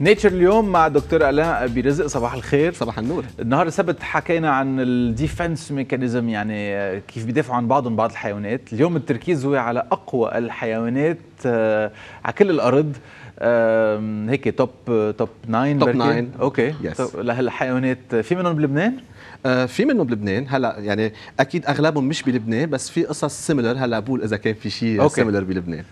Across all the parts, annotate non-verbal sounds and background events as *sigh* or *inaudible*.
نيتشر اليوم مع دكتور الاء برزق صباح الخير صباح النور النهارده السبت حكينا عن الديفنس ميكانيزم يعني كيف بيدافعوا عن بعضهم بعض الحيوانات اليوم التركيز هو على اقوى الحيوانات آه، على كل الارض هيك توب توب 9 توب 9 اوكي يس لهالحيوانات في منهم بلبنان؟ آه، في منهم بلبنان هلا يعني اكيد اغلبهم مش بلبنان بس في قصص سيميلر هلا بقول اذا كان في شيء سيميلر بلبنان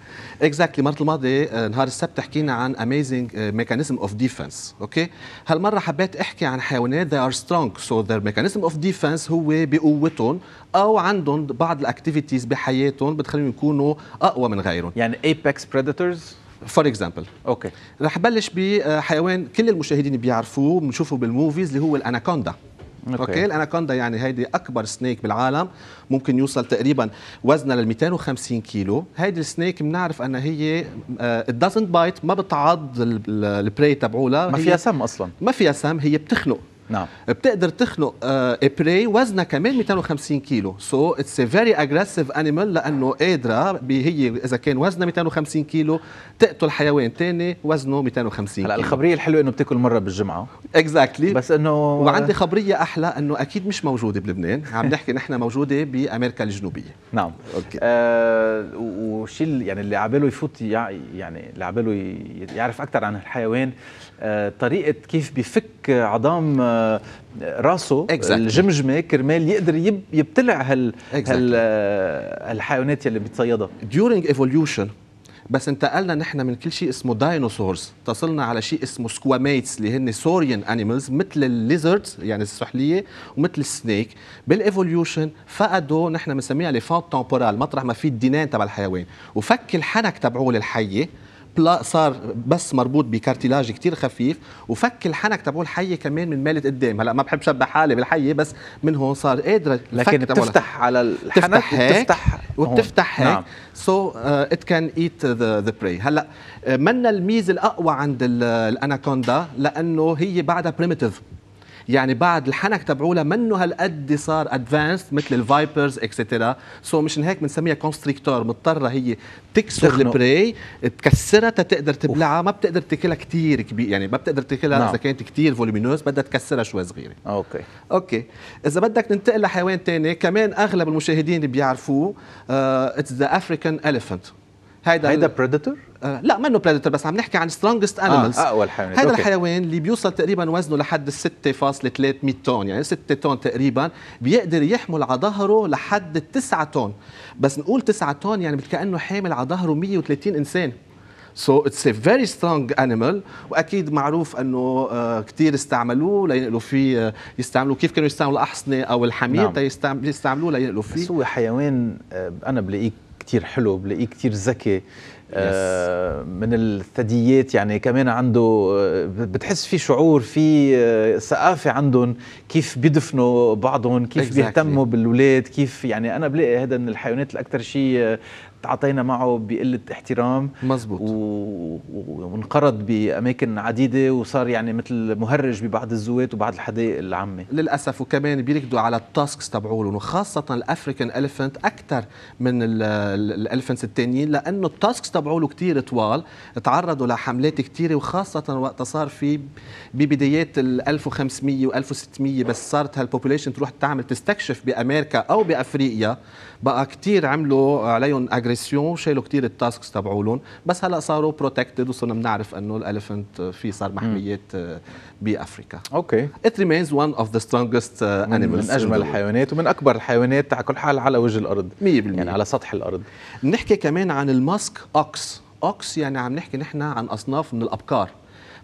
اكزاكتلي exactly. المره الماضيه آه، نهار السبت حكينا عن اميزنج ميكانيزم اوف ديفنس اوكي هالمره حبيت احكي عن حيوانات ذي ار سترونج سو ذير ميكانيزم اوف ديفنس هو بقوتهم او عندهم بعض الاكتيفيتيز بحياتهم بتخليهم يكونوا اقوى من غيرهم يعني ايباكس بريدتورز فور اكزامبل اوكي رح بلش بحيوان آه، كل المشاهدين بيعرفوه بنشوفه بالموفيز اللي هو الاناكوندا اوكي, أوكي. الاناكوندا يعني هيدي اكبر سنيك بالعالم ممكن يوصل تقريبا وزنها لل 250 كيلو هيدي السنيك بنعرف انها هي دازنت آه، بايت ما بتعض البري تبعولها ما فيها سم اصلا ما فيها سم هي بتخنق نعم بتقدر تخلق ابري آه، وزنها كمان 250 كيلو سو اتس فيري اجريسيف انيمال لانه قادره هي اذا كان وزنها 250 كيلو تقتل حيوان ثاني وزنه 250 هلا الخبريه الحلوه انه بتاكل مره بالجمعه اكزاكتلي exactly. بس انه وعندي خبريه احلى انه اكيد مش موجوده بلبنان عم نحكي نحن موجوده بامريكا الجنوبيه نعم اوكي آه اللي يعني اللي عباله يفوت يعني اللي عباله يعرف اكثر عن الحيوان آه طريقه كيف بيفك عظام آه، راسه exactly. الجمجمه كرمال يقدر يبتلع هال exactly. هال آه، الحيوانات يلي بتصيدها during evolution بس انتقلنا نحن من كل شيء اسمه داينوسورز تصلنا على شيء اسمه سكواميتس اللي هن سوريان انيمالز مثل الليزردز يعني السحليه ومثل السنيك بالايفوليوشن فقدوا نحن بنسميها لي فونت تمبورال مطرح ما في الدينان تبع الحيوان وفك الحنك تبعوه للحيه بلا صار بس مربوط بكارتيلاج كتير خفيف وفك الحنك تبعه الحيه كمان من مالت قدام هلا ما بحب شبه حالي بالحيه بس من هون صار قادره لكن بتفتح على الحنك بتفتح هيك وبتفتح, وبتفتح هيك سو ات كان ايت ذا ذا براي هلا آه، منا الميزه الاقوى عند الاناكوندا لانه هي بعدها بريمتيف يعني بعد الحنك تبعولها منه هالقد صار ادفانسد مثل الفايبرز اكسترا سو so مشان هيك بنسميها كونستريكتور مضطره هي تكسر البراي تكسرها تقدر تبلعها ما بتقدر تاكلها كثير كبير يعني ما بتقدر تاكلها نعم. اذا كانت كثير فوليمينوس بدها تكسرها شوي صغيره اوكي اوكي اذا بدك ننتقل لحيوان ثاني كمان اغلب المشاهدين بيعرفوه اتس ذا افريكان اليفنت هيدا هيدا بريدتور؟ آه، لا لا منه بريدتور بس عم نحكي عن سترونجست انيمالز آه اقوى الحيوانات هذا الحيوان اللي بيوصل تقريبا وزنه لحد 6.300 طن يعني 6 طن تقريبا بيقدر يحمل على ظهره لحد 9 طن بس نقول 9 طن يعني كانه حامل على ظهره 130 انسان سو اتس ا فيري سترونج انيمال واكيد معروف انه آه، كثير استعملوه لينقلوا فيه آه، يستعملوا كيف كانوا يستعملوا الاحصنه او الحمير نعم. يستعملوه لينقلوا فيه بس هو حيوان انا بلاقيه كتير حلو بلاقيه كتير ذكي آه، من الثدييات يعني كمان عنده آه، بتحس في شعور في آه، ثقافه عندهم كيف بيدفنوا بعضهم كيف exactly. بيهتموا بالولاد كيف يعني انا بلاقي هذا من الحيوانات الاكثر شيء تعاطينا معه بقله احترام مزبوط و... وانقرض باماكن عديده وصار يعني مثل مهرج ببعض الزوات وبعض الحدائق العامه للاسف وكمان بيركضوا على التاسكس تبعولهم وخاصه الافريكان الفنت اكثر من الالفنتس الثانيين لانه التاسكس تبعوله كثير طوال تعرضوا لحملات كثيره وخاصه وقت صار في ببدايات ال 1500 و 1600 بس صارت هالبوبوليشن تروح تعمل تستكشف بامريكا او بافريقيا بقى كثير عملوا عليهم بريسيون شالوا كثير التاسكس تبعولهم بس هلا صاروا بروتكتد وصرنا بنعرف انه الاليفنت آه، في صار محميات آه، بافريكا اوكي ات ريمينز وان اوف ذا سترونجست انيمالز من اجمل الحيوانات ومن اكبر الحيوانات على كل حال على وجه الارض 100% يعني على سطح الارض بنحكي كمان عن الماسك اوكس اوكس يعني عم نحكي نحن عن اصناف من الابقار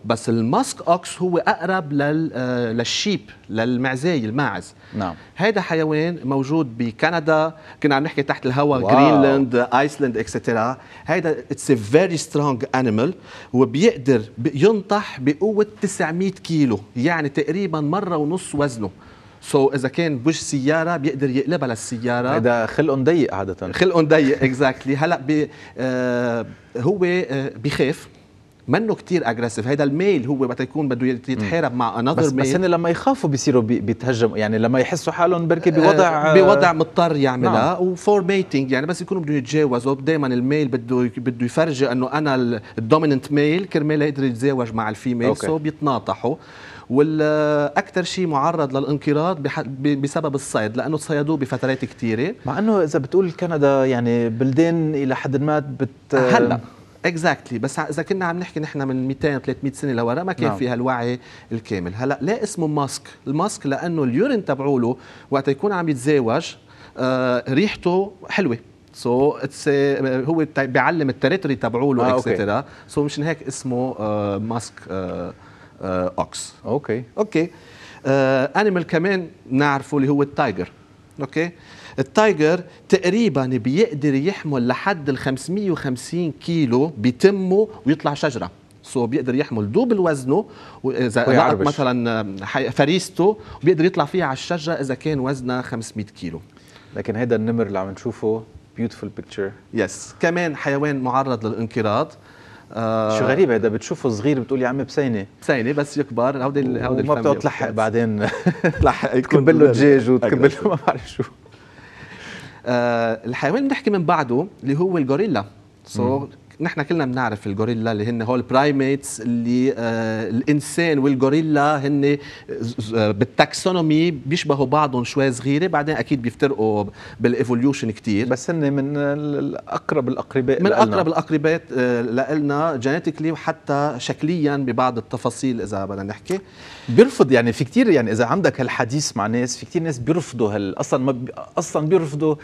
بس الماسك اوكس هو اقرب آه، للشيب للمعزاي الماعز نعم هذا حيوان موجود بكندا كنا عم نحكي تحت الهواء جرينلاند ايسلند اكسترا هذا اتس ا فيري سترونج انيمال وبيقدر ينطح بقوه 900 كيلو يعني تقريبا مره ونص وزنه سو so, اذا كان بوج سياره بيقدر يقلبها للسياره هذا خلق ضيق عاده خلق ضيق اكزاكتلي exactly. هلا بي آه هو آه بخاف منه كتير اجريسيف هيدا الميل هو وقت يكون بده يتحارب مع انذر بس, ميل. بس هن لما يخافوا بيصيروا بيتهجموا يعني لما يحسوا حالهم بركي بوضع آه، بوضع آه، مضطر يعملها نعم. ميتنج يعني بس يكونوا بدهم يتجاوزوا دائما الميل بده بده يفرجي انه انا الدوميننت ميل كرمال يقدر يتزاوج مع الفيميل سو بيتناطحوا والاكثر شيء معرض للانقراض بسبب الصيد لانه صيدوه بفترات كثيره مع انه اذا بتقول كندا يعني بلدان الى حد ما بت هلا اكزاكتلي بس اذا كنا عم نحكي نحن من 200 300 سنه لورا ما كان نعم. في هالوعي الكامل هلا ليه اسمه ماسك الماسك لانه اليورين تبعوله وقت يكون عم يتزاوج آه ريحته حلوه سو so هو بيعلم التريتوري تبعوله آه اكسترا سو so مشان هيك اسمه آه ماسك آه آه اوكس اوكي اوكي آه انيمال كمان نعرفه اللي هو التايجر اوكي okay. التايجر تقريبا بيقدر يحمل لحد ال 550 كيلو بتمه ويطلع شجره سو بيقدر يحمل دوبل وزنه واذا لقط مثلا آه، فريسته بيقدر يطلع فيها على الشجره اذا كان وزنها 500 كيلو لكن هذا النمر اللي عم نشوفه بيوتيفول بيكتشر يس كمان حيوان معرض للانقراض آه، شو غريب هذا بتشوفه صغير بتقول يا عمي بسينه بسينه بس يكبر هودي هودي ما بتقعد *laughs* تلحق بعدين تلحق له دجاج له ما بعرف شو آه، الحيوان اللي بنحكي من بعده اللي هو الغوريلا صور نحن كلنا بنعرف الغوريلا اللي هن هول برايميتس اللي آه الانسان والغوريلا هن آه، آه، بالتاكسونومي بيشبهوا بعضهم شوي صغيره بعدين اكيد بيفترقوا بالايفوليوشن كثير بس هن من الاقرب الاقرباء من اقرب الاقرباء آه، لنا جينيتيكلي وحتى شكليا ببعض التفاصيل اذا بدنا نحكي بيرفض يعني في كثير يعني اذا عندك هالحديث مع ناس في كثير ناس بيرفضوا هال اصلا ما بي اصلا بيرفضوا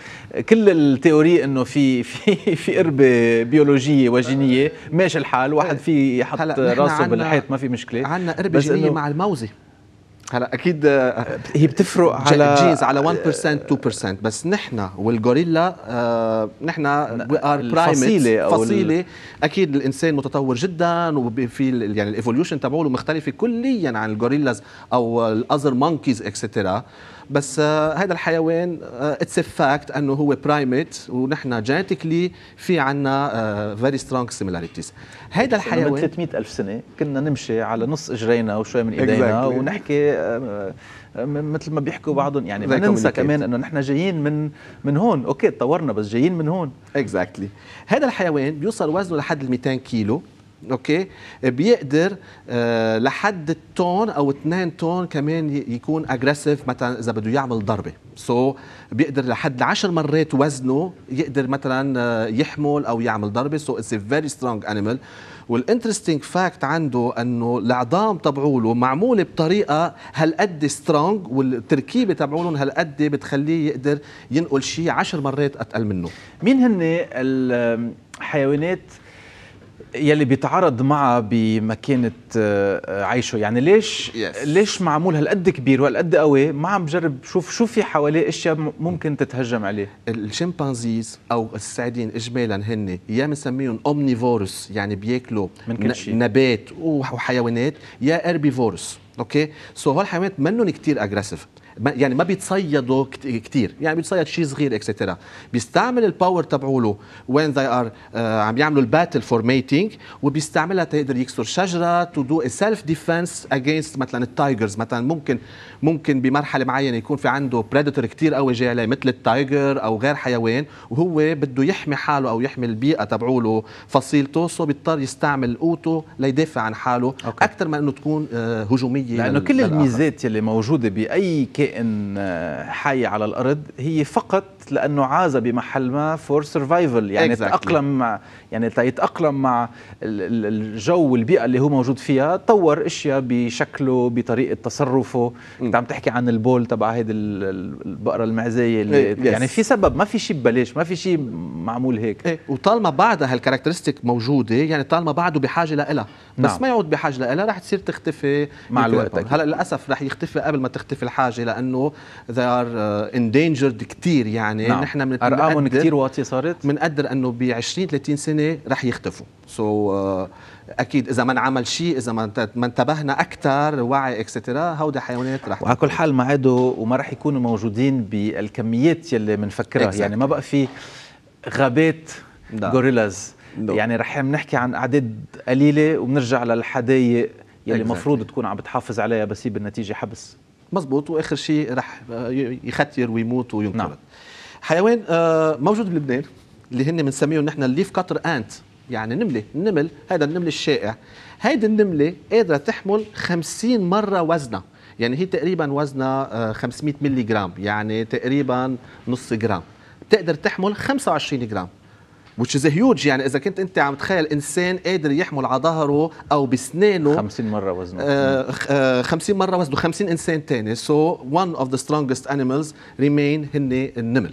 كل التيوري انه في في في قربه بيولوجيه جينيه وجينيه آه. ماشي الحال واحد آه. في يحط راسه بالحيط ما في مشكله عندنا قربه جينيه مع الموزه هلا اكيد آه، هي بتفرق على جينز على 1% 2% بس نحن والغوريلا نحن ار فصيله فصيله اكيد الانسان متطور جدا وفي يعني الايفوليوشن تبعه مختلفه كليا عن الغوريلاز او الاذر مونكيز اكسترا بس آه، هذا الحيوان اتس آه، فاكت انه هو برايميت ونحن جينيتيكلي في عندنا فيري سترونج سيميلاريتيز هذا الحيوان من 300 الف سنه كنا نمشي على نص اجرينا وشوي من ايدينا exactly. ونحكي آه، مثل ما بيحكوا بعضهم يعني ما ننسى كمان انه نحن جايين من من هون اوكي تطورنا بس جايين من هون اكزاكتلي exactly. هذا الحيوان بيوصل وزنه لحد ال 200 كيلو اوكي بيقدر آه، لحد التون او 2 تون كمان يكون اجريسيف مثلا اذا بده يعمل ضربه سو so بيقدر لحد 10 مرات وزنه يقدر مثلا آه، يحمل او يعمل ضربه سو اتس فيري سترونج انيمال والانترستينج فاكت عنده انه العظام تبعوله معموله بطريقه هالقد سترونج والتركيبه تبعولهم هالقد بتخليه يقدر ينقل شيء 10 مرات اتقل منه مين هن الحيوانات يلي بيتعارض معها بمكانه آه، عيشه يعني ليش yes. ليش معمول هالقد كبير وهالقد قوي ما عم بجرب شوف شو في حواليه اشياء ممكن تتهجم عليه الشمبانزيز او السعدين اجمالا هن يا بنسميهم اومنيفورس يعني بياكلوا من كل شيء نبات وحيوانات يا اربيفورس اوكي سو هول الحيوانات منهم كثير اجريسيف يعني ما بيتصيدوا كثير يعني بيتصيد شيء صغير اكسترا بيستعمل الباور تبعوله وين ذي ار عم يعملوا الباتل فور ميتينج وبيستعملها تقدر يكسر شجره تو دو سيلف ديفنس اجينست مثلا التايجرز مثلا ممكن ممكن بمرحله معينه يكون في عنده بريدتور كثير قوي جاي عليه مثل التايجر او غير حيوان وهو بده يحمي حاله او يحمي البيئه تبعوله فصيلته سو بيضطر يستعمل قوته ليدافع عن حاله اكثر ما انه تكون آه، هجوميه لانه كل الميزات اللي موجوده باي كائن كائن حي على الارض هي فقط لانه عاز بمحل ما فور سرفايفل يعني exactly. تاقلم مع يعني تيتاقلم مع الجو والبيئه اللي هو موجود فيها طور اشياء بشكله بطريقه تصرفه انت عم تحكي عن البول تبع هيدي البقره المعزيه اللي إيه، yes. يعني في سبب ما في شيء ببلاش ما في شيء معمول هيك إيه. وطالما بعدها هالكاركترستيك موجوده يعني طالما بعده بحاجه لها بس نعم. ما يعود بحاجه لها رح تصير تختفي مع الوقت هلا للاسف رح يختفي قبل ما تختفي الحاجه لها لانه ذي ار اندينجرد كثير يعني نعم. نحن من ارقامهم كثير واطيه صارت بنقدر انه ب 20 30 سنه رح يختفوا سو so, uh, اكيد اذا ما انعمل شيء اذا ما انتبهنا اكثر وعي اكسترا هودي حيوانات رح وعلى كل حال ما عادوا وما رح يكونوا موجودين بالكميات يلي بنفكرها exactly. يعني ما بقى في غابات غوريلاز نعم. نعم. يعني رح نحكي عن اعداد قليله وبنرجع للحدايق يلي المفروض exactly. تكون عم بتحافظ عليها بس هي بالنتيجه حبس مزبوط واخر شيء راح يختير ويموت وينقرض نعم. حيوان آه، موجود بلبنان اللي هن بنسميهم نحن الليف كاتر انت يعني نمله النمل هذا النمل الشائع هيدي النمله قادره تحمل 50 مره وزنها يعني هي تقريبا وزنها 500 آه، ملي جرام يعني تقريبا نص جرام تقدر تحمل 25 جرام which is huge يعني اذا كنت انت عم تخيل انسان قادر يحمل على ظهره او بسنانه 50 مره وزنه آه 50 آه، مره وزنه 50 انسان ثاني سو one اوف ذا strongest انيمالز ريمين هن النمل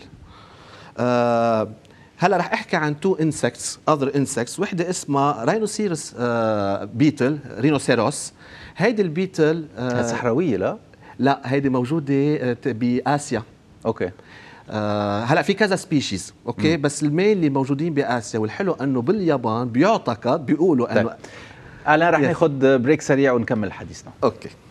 آه هلا رح احكي عن تو انسكتس اذر انسكتس وحده اسمها راينوسيرس آه بيتل رينوسيروس هيدي البيتل آه صحراويه لا لا هيدي موجوده آه، باسيا اوكي آه، هلا في كذا سبيشيز اوكي مم. بس المين اللي موجودين باسيا والحلو انه باليابان بيعتقد بيقولوا انه طيب. انا آه، رح ناخذ بريك سريع ونكمل حديثنا اوكي